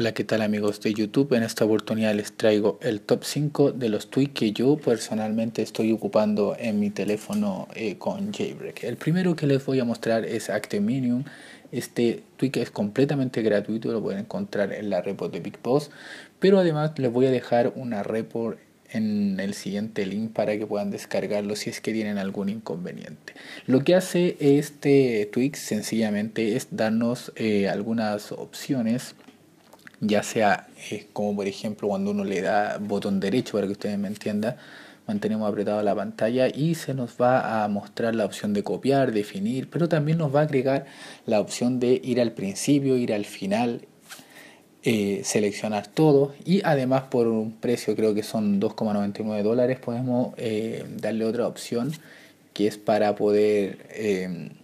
Hola, ¿qué tal amigos de YouTube? En esta oportunidad les traigo el top 5 de los tweets que yo personalmente estoy ocupando en mi teléfono eh, con Jailbreak. El primero que les voy a mostrar es Acteminium. Este tweak es completamente gratuito, lo pueden encontrar en la repo de Big Boss, pero además les voy a dejar una repo en el siguiente link para que puedan descargarlo si es que tienen algún inconveniente. Lo que hace este tweak sencillamente es darnos eh, algunas opciones ya sea eh, como por ejemplo cuando uno le da botón derecho para que ustedes me entiendan, mantenemos apretada la pantalla y se nos va a mostrar la opción de copiar, definir, pero también nos va a agregar la opción de ir al principio, ir al final, eh, seleccionar todo y además por un precio creo que son 2,99 dólares podemos eh, darle otra opción que es para poder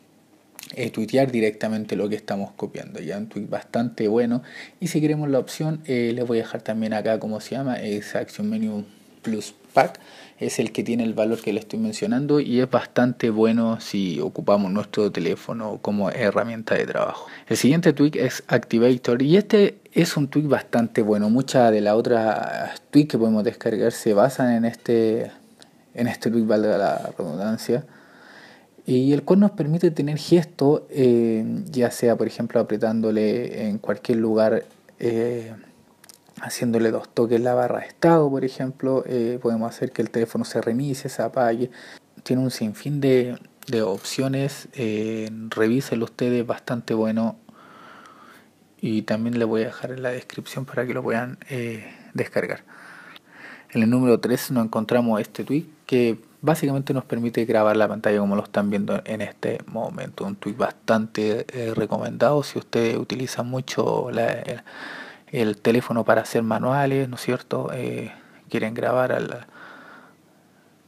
eh, tuitear directamente lo que estamos copiando. Ya un tweet bastante bueno. Y si queremos la opción, eh, les voy a dejar también acá cómo se llama. Es Action Menu Plus Pack. Es el que tiene el valor que le estoy mencionando y es bastante bueno si ocupamos nuestro teléfono como herramienta de trabajo. El siguiente tweak es Activator y este es un tweak bastante bueno. Muchas de las otras tweaks que podemos descargar se basan en este, en este tweet, valga la redundancia y el cual nos permite tener gestos, eh, ya sea por ejemplo apretándole en cualquier lugar, eh, haciéndole dos toques la barra de estado, por ejemplo, eh, podemos hacer que el teléfono se reinicie, se apague. Tiene un sinfín de, de opciones, Revísenlo ustedes, bastante bueno. Y también les voy a dejar en la descripción para que lo puedan descargar. En el número 3 nos encontramos este tweet que básicamente nos permite grabar la pantalla como lo están viendo en este momento. Un tweet bastante eh, recomendado si usted utiliza mucho el, teléfono para hacer manuales, ¿no es cierto? Eh, quieren grabar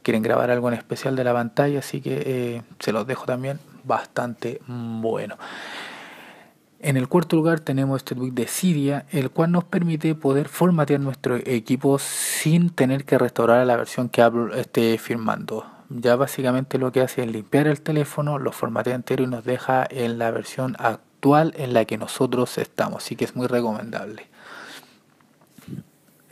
quieren grabar algo en especial de la pantalla, así que eh, se los dejo también bastante bueno. En el cuarto lugar tenemos este tweet de Cydia, el cual nos permite poder formatear nuestro equipo sin tener que restaurar la versión que Apple esté firmando. Ya básicamente lo que hace es limpiar el teléfono, lo formatea entero y nos deja en la versión actual en la que nosotros estamos, así que es muy recomendable.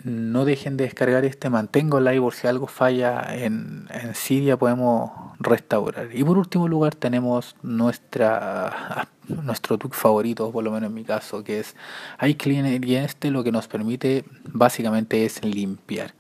No dejen de descargar este, mantengo live por si algo falla en, en Cydia podemos restaurar. Y por último lugar tenemos nuestra, nuestro truc favorito, por lo menos en mi caso, que es iCleaner y este lo que nos permite básicamente es limpiar.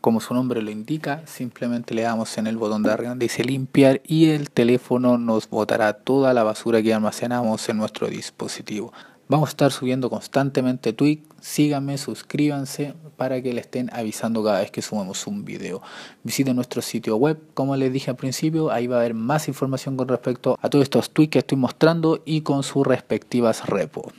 Como su nombre lo indica, simplemente le damos en el botón de arriba donde dice limpiar y el teléfono nos botará toda la basura que almacenamos en nuestro dispositivo. Vamos a estar subiendo constantemente tweets. Síganme, suscríbanse para que le estén avisando cada vez que subamos un video. Visiten nuestro sitio web, como les dije al principio, ahí va a haber más información con respecto a todos estos tweets que estoy mostrando y con sus respectivas repos.